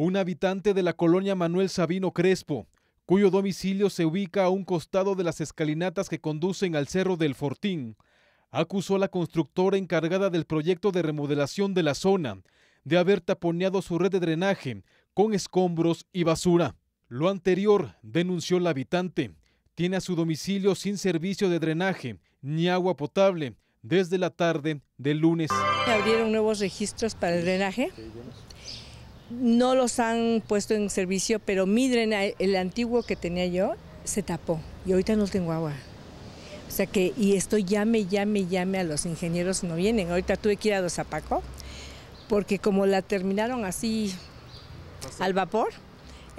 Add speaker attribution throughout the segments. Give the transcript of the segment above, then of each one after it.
Speaker 1: un habitante de la colonia Manuel Sabino Crespo, cuyo domicilio se ubica a un costado de las escalinatas que conducen al Cerro del Fortín, acusó a la constructora encargada del proyecto de remodelación de la zona de haber taponeado su red de drenaje con escombros y basura. Lo anterior, denunció la habitante, tiene a su domicilio sin servicio de drenaje ni agua potable desde la tarde del lunes.
Speaker 2: Abrieron nuevos registros para el drenaje no los han puesto en servicio, pero mi drena, el antiguo que tenía yo, se tapó y ahorita no tengo agua. O sea que, y esto llame, llame, llame a los ingenieros, no vienen. Ahorita tuve que ir a Dosapaco, porque como la terminaron así al vapor,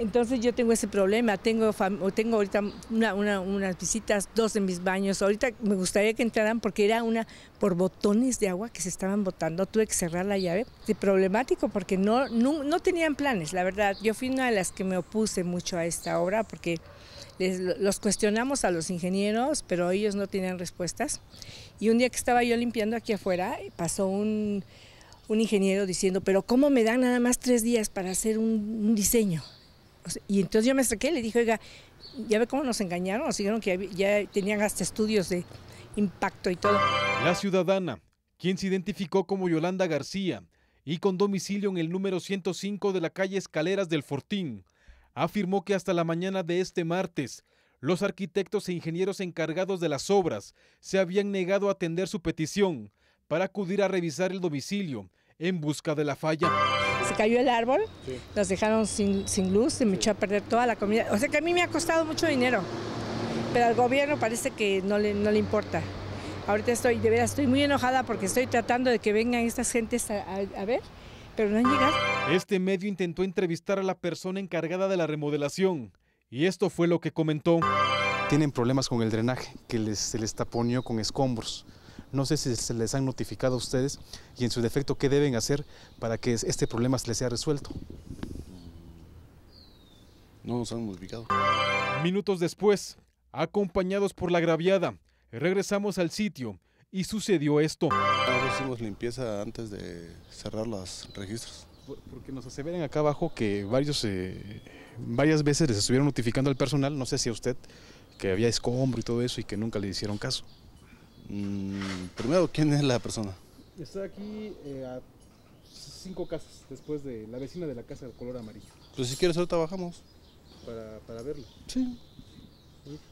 Speaker 2: entonces yo tengo ese problema, tengo, tengo ahorita unas visitas, dos en mis baños, ahorita me gustaría que entraran porque era una por botones de agua que se estaban botando, tuve que cerrar la llave, de problemático porque no, no, tenían planes, la verdad, yo fui una de las que me opuse mucho a esta obra porque los cuestionamos a los ingenieros, pero ellos no tenían respuestas. Y un día que estaba yo limpiando aquí afuera, pasó un, ingeniero diciendo, pero ¿cómo me dan nada más tres días para hacer un diseño? y entonces yo me saqué, le dije, oiga, ya ve cómo nos engañaron, nos dijeron que ya tenían hasta estudios de
Speaker 1: impacto y todo. La ciudadana, quien se identificó como Yolanda García y con domicilio en el número 105 de la calle Escaleras del Fortín, afirmó que hasta la mañana de este martes, los arquitectos e ingenieros encargados de las obras se habían negado a atender su petición para acudir a revisar el domicilio en busca de la falla
Speaker 2: se cayó el árbol, nos dejaron sin, sin luz, se me echó a perder toda la comida. O sea que a mí me ha costado mucho dinero, pero al gobierno parece que no le, no le importa. Ahorita estoy, de verdad estoy muy enojada porque estoy tratando de que vengan estas gentes a, ver, pero no han llegado.
Speaker 1: Este medio intentó entrevistar a la persona encargada de la remodelación y esto fue lo que comentó. Tienen problemas con el drenaje, que se les taponeó con escombros. No sé si se les han notificado a ustedes y en su defecto qué deben hacer para que este problema se les sea resuelto. No nos han notificado. Minutos después, acompañados por la agraviada, regresamos al sitio y sucedió esto. Ahora hicimos limpieza antes de cerrar los registros. Porque nos aseveran acá abajo que varios, eh, varias veces les estuvieron notificando al personal, no sé si a usted, que había escombro y todo eso y que nunca le hicieron caso. Mm, primero, ¿quién es la persona? Está aquí eh, a cinco casas después de la vecina de la casa de color amarillo. Pues si quieres, ahorita bajamos. Para, para verlo. Sí.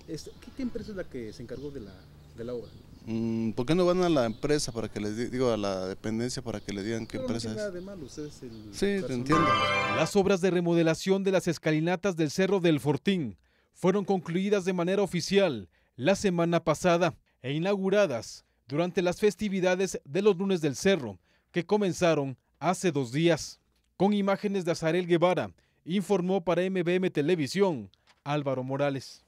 Speaker 1: ¿qué, empresa es la que se encargó de la, de la obra? Mm, ¿Por qué no van a la empresa para que les digo a la dependencia para que le digan qué empresa no es? Nada de sí, te entiendo. Las obras de remodelación de las escalinatas del Cerro del Fortín fueron concluidas de manera oficial la semana pasada e inauguradas durante las festividades de los lunes del cerro, que comenzaron hace dos días. Con imágenes de Azarel Guevara, informó para MBM Televisión Álvaro Morales.